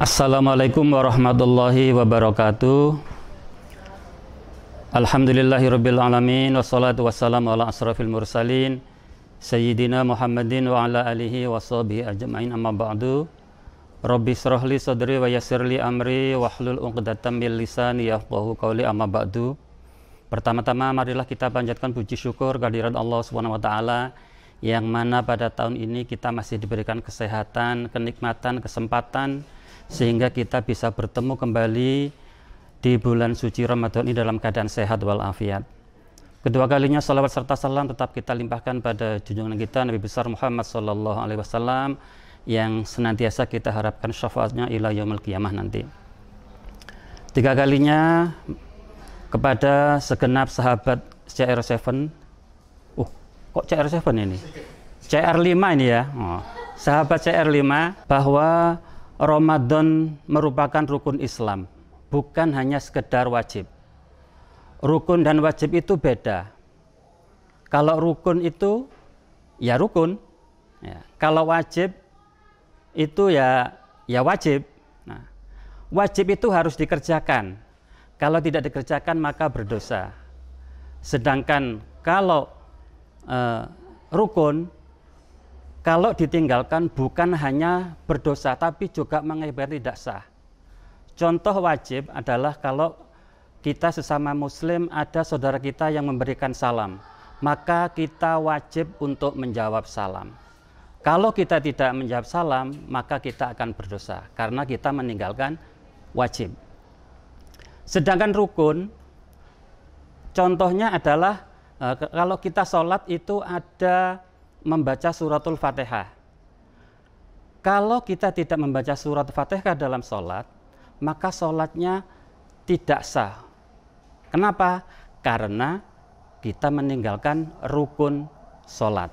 Assalamualaikum warahmatullahi wabarakatuh Alhamdulillahi alamin Wassalatu wassalamu ala asrafil mursalin Sayyidina Muhammadin wa ala alihi wa sahbihi ajma'in amma ba'du Rabbi srohli sadri wa yasirli amri wa hlul uqdatan min lisani yafqahu qawli amma ba'du Pertama-tama marilah kita panjatkan puji syukur kehadirat Allah Subhanahu wa taala yang mana pada tahun ini kita masih diberikan kesehatan, kenikmatan, kesempatan sehingga kita bisa bertemu kembali di bulan suci Ramadan ini dalam keadaan sehat walafiat. Kedua kalinya salawat serta salam tetap kita limpahkan pada junjungan kita Nabi besar Muhammad sallallahu alaihi wasallam yang senantiasa kita harapkan syafaatnya ila yaumil qiyamah nanti. Tiga kalinya kepada segenap sahabat CR7 Kok CR7 ini? CR5 ini ya. Oh. Sahabat CR5 bahwa Ramadan merupakan rukun Islam, bukan hanya sekedar wajib. Rukun dan wajib itu beda. Kalau rukun itu ya rukun. Ya. Kalau wajib itu ya ya wajib. Nah, wajib itu harus dikerjakan. Kalau tidak dikerjakan maka berdosa. Sedangkan kalau Eh, rukun kalau ditinggalkan bukan hanya berdosa tapi juga mengibar tidak sah. Contoh wajib adalah kalau kita sesama muslim ada saudara kita yang memberikan salam, maka kita wajib untuk menjawab salam. Kalau kita tidak menjawab salam, maka kita akan berdosa karena kita meninggalkan wajib. Sedangkan rukun contohnya adalah Eh, kalau kita sholat itu ada membaca suratul fatihah. Kalau kita tidak membaca surat fatihah dalam sholat, maka sholatnya tidak sah. Kenapa? Karena kita meninggalkan rukun sholat.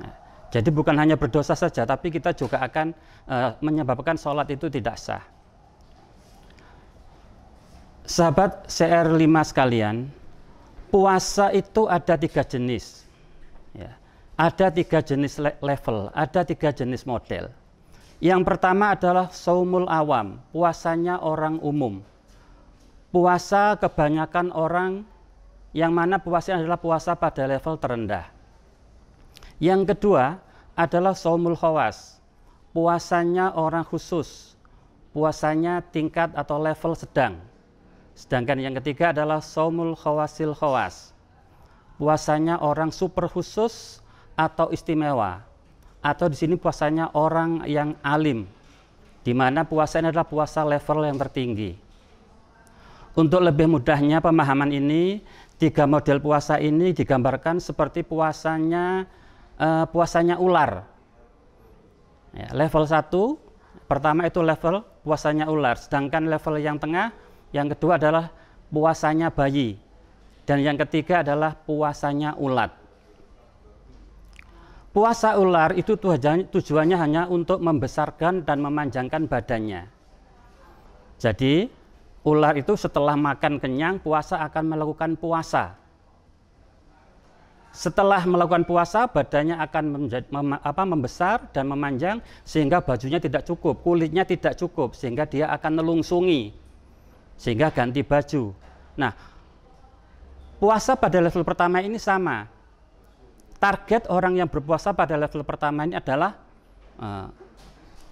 Nah, jadi bukan hanya berdosa saja, tapi kita juga akan uh, menyebabkan sholat itu tidak sah. Sahabat CR5 sekalian, puasa itu ada tiga jenis. Ya. Ada tiga jenis level, ada tiga jenis model. Yang pertama adalah saumul awam, puasanya orang umum. Puasa kebanyakan orang yang mana puasanya adalah puasa pada level terendah. Yang kedua adalah saumul khawas, puasanya orang khusus, puasanya tingkat atau level sedang. Sedangkan yang ketiga adalah saumul khawasil khawas. Puasanya orang super khusus atau istimewa. Atau di sini puasanya orang yang alim. Di mana puasanya adalah puasa level yang tertinggi. Untuk lebih mudahnya pemahaman ini, tiga model puasa ini digambarkan seperti puasanya uh, puasanya ular. Ya, level satu pertama itu level puasanya ular, sedangkan level yang tengah yang kedua adalah puasanya bayi. Dan yang ketiga adalah puasanya ulat. Puasa ular itu tujuannya hanya untuk membesarkan dan memanjangkan badannya. Jadi ular itu setelah makan kenyang puasa akan melakukan puasa. Setelah melakukan puasa badannya akan menjadi, mem, apa, membesar dan memanjang sehingga bajunya tidak cukup, kulitnya tidak cukup sehingga dia akan melungsungi sehingga ganti baju. Nah, puasa pada level pertama ini sama. Target orang yang berpuasa pada level pertama ini adalah uh,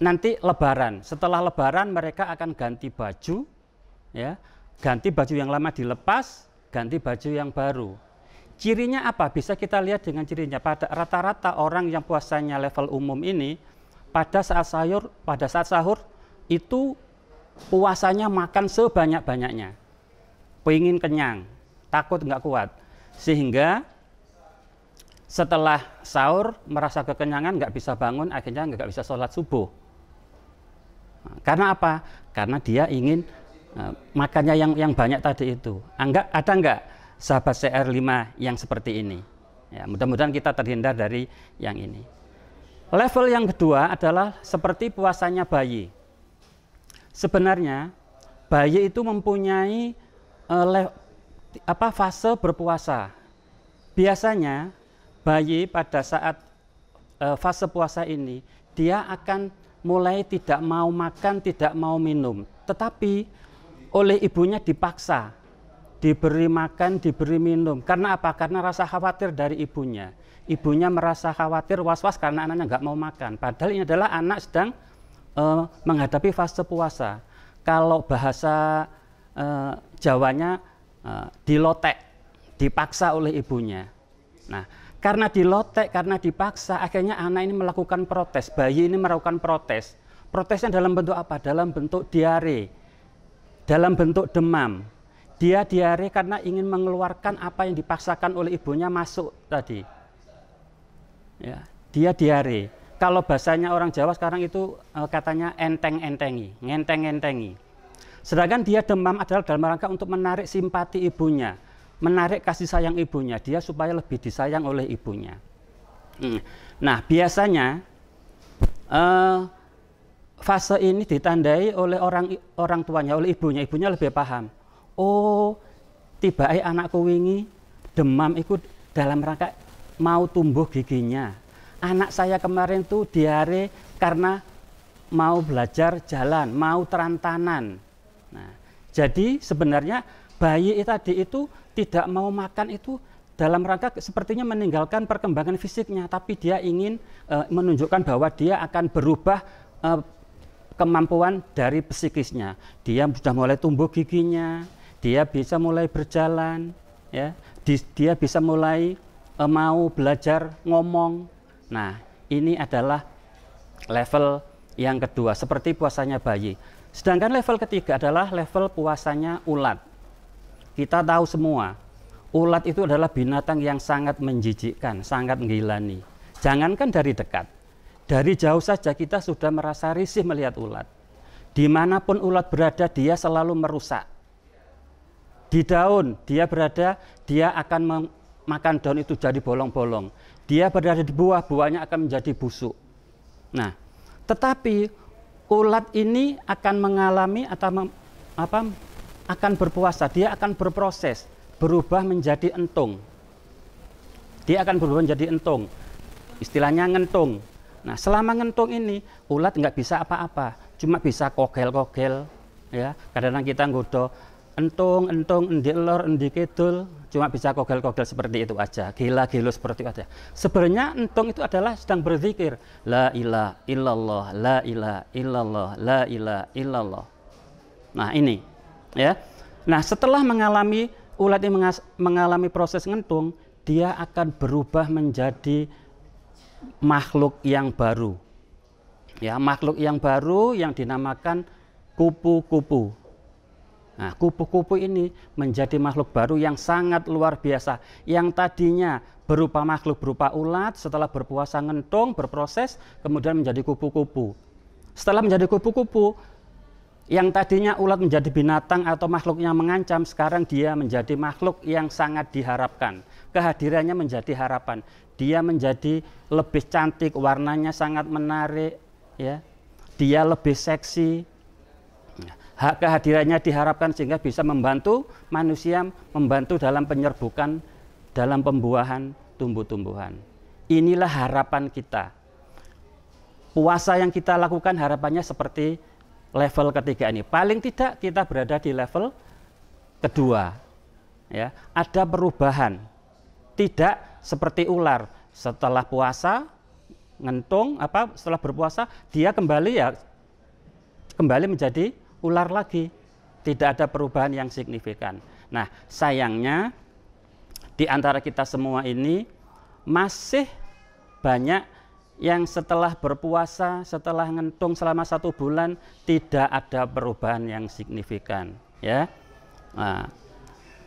nanti Lebaran. Setelah Lebaran mereka akan ganti baju, ya, ganti baju yang lama dilepas, ganti baju yang baru. Cirinya apa? Bisa kita lihat dengan cirinya. Pada rata-rata orang yang puasanya level umum ini, pada saat sahur, pada saat sahur itu puasanya makan sebanyak-banyaknya. Pengen kenyang, takut nggak kuat. Sehingga setelah sahur merasa kekenyangan, nggak bisa bangun, akhirnya nggak bisa sholat subuh. Nah, karena apa? Karena dia ingin uh, makannya yang yang banyak tadi itu. Enggak, ah, ada nggak sahabat CR5 yang seperti ini? Ya, mudah-mudahan kita terhindar dari yang ini. Level yang kedua adalah seperti puasanya bayi sebenarnya bayi itu mempunyai uh, le, apa fase berpuasa. Biasanya bayi pada saat uh, fase puasa ini dia akan mulai tidak mau makan, tidak mau minum. Tetapi oleh ibunya dipaksa diberi makan, diberi minum. Karena apa? Karena rasa khawatir dari ibunya. Ibunya merasa khawatir was-was karena anaknya nggak mau makan. Padahal ini adalah anak sedang uh, menghadapi fase puasa. Kalau bahasa uh, Jawanya uh, dilotek, dipaksa oleh ibunya. Nah, karena dilotek, karena dipaksa, akhirnya anak ini melakukan protes. Bayi ini melakukan protes. Protesnya dalam bentuk apa? Dalam bentuk diare, dalam bentuk demam. Dia diare karena ingin mengeluarkan apa yang dipaksakan oleh ibunya masuk tadi. Ya, dia diare kalau bahasanya orang Jawa sekarang itu uh, katanya enteng-entengi, ngenteng-entengi. Sedangkan dia demam adalah dalam rangka untuk menarik simpati ibunya, menarik kasih sayang ibunya, dia supaya lebih disayang oleh ibunya. Hmm. Nah, biasanya uh, fase ini ditandai oleh orang orang tuanya, oleh ibunya, ibunya lebih paham. Oh, tiba anakku wingi demam ikut dalam rangka mau tumbuh giginya, anak saya kemarin tuh diare karena mau belajar jalan, mau terantanan. Nah, jadi sebenarnya bayi tadi itu tidak mau makan itu dalam rangka sepertinya meninggalkan perkembangan fisiknya, tapi dia ingin e, menunjukkan bahwa dia akan berubah e, kemampuan dari psikisnya. Dia sudah mulai tumbuh giginya, dia bisa mulai berjalan, ya, dia bisa mulai e, mau belajar ngomong, Nah, ini adalah level yang kedua, seperti puasanya bayi. Sedangkan level ketiga adalah level puasanya ulat. Kita tahu semua, ulat itu adalah binatang yang sangat menjijikkan, sangat menggilani. Jangankan dari dekat, dari jauh saja kita sudah merasa risih melihat ulat. Dimanapun ulat berada, dia selalu merusak. Di daun, dia berada, dia akan memakan daun itu jadi bolong-bolong dia berada di buah, buahnya akan menjadi busuk. Nah, tetapi ulat ini akan mengalami atau mem, apa akan berpuasa, dia akan berproses, berubah menjadi entung. Dia akan berubah menjadi entung. Istilahnya ngentung. Nah, selama ngentung ini ulat nggak bisa apa-apa, cuma bisa kogel-kogel ya. Kadang-kadang kita nggodo entung, entung, endi lor, endi kidul, cuma bisa kogel-kogel seperti itu aja, gila gila seperti itu aja. Sebenarnya entong itu adalah sedang berzikir. La ilah illallah, la ilah illallah, la ilah illallah. Nah ini, ya. Nah setelah mengalami ulat ini mengalami proses ngentung, dia akan berubah menjadi makhluk yang baru. Ya, makhluk yang baru yang dinamakan kupu-kupu. Nah, kupu-kupu ini menjadi makhluk baru yang sangat luar biasa. Yang tadinya berupa makhluk berupa ulat, setelah berpuasa ngentung, berproses, kemudian menjadi kupu-kupu. Setelah menjadi kupu-kupu, yang tadinya ulat menjadi binatang atau makhluknya mengancam, sekarang dia menjadi makhluk yang sangat diharapkan. Kehadirannya menjadi harapan. Dia menjadi lebih cantik, warnanya sangat menarik, ya. Dia lebih seksi, Hak kehadirannya diharapkan sehingga bisa membantu manusia membantu dalam penyerbukan dalam pembuahan tumbuh-tumbuhan. Inilah harapan kita. Puasa yang kita lakukan harapannya seperti level ketiga ini. Paling tidak kita berada di level kedua. Ya, ada perubahan. Tidak seperti ular setelah puasa ngentung apa setelah berpuasa dia kembali ya kembali menjadi ular lagi. Tidak ada perubahan yang signifikan. Nah, sayangnya di antara kita semua ini masih banyak yang setelah berpuasa, setelah ngentung selama satu bulan tidak ada perubahan yang signifikan, ya. Nah,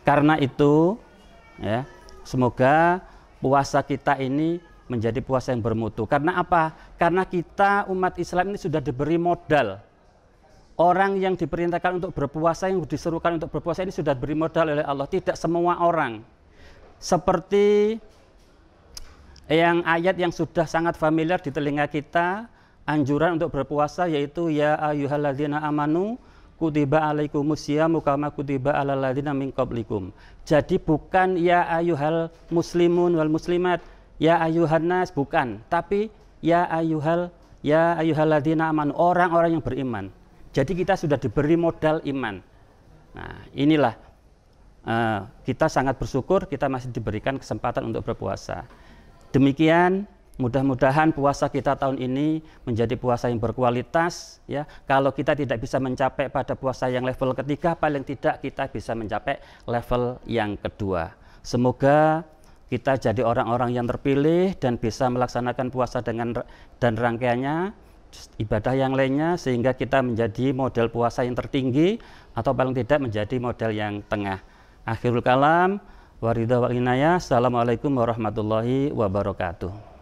karena itu, ya, semoga puasa kita ini menjadi puasa yang bermutu. Karena apa? Karena kita umat Islam ini sudah diberi modal Orang yang diperintahkan untuk berpuasa, yang diserukan untuk berpuasa ini sudah beri modal oleh Allah. Tidak semua orang. Seperti yang ayat yang sudah sangat familiar di telinga kita, anjuran untuk berpuasa yaitu ya ayyuhalladzina amanu kutiba musiamu kama kutiba alal ladzina min qablikum. Jadi bukan ya ayuhal muslimun wal muslimat, ya ayuhan nas bukan, tapi ya ayuhal ya ayuhalladzina amanu orang-orang yang beriman. Jadi kita sudah diberi modal iman. Nah, inilah uh, kita sangat bersyukur kita masih diberikan kesempatan untuk berpuasa. Demikian Mudah-mudahan puasa kita tahun ini menjadi puasa yang berkualitas ya. Kalau kita tidak bisa mencapai pada puasa yang level ketiga, paling tidak kita bisa mencapai level yang kedua. Semoga kita jadi orang-orang yang terpilih dan bisa melaksanakan puasa dengan dan rangkaiannya ibadah yang lainnya sehingga kita menjadi model puasa yang tertinggi atau paling tidak menjadi model yang tengah. Akhirul kalam, waridah wal inayah, Assalamualaikum warahmatullahi wabarakatuh.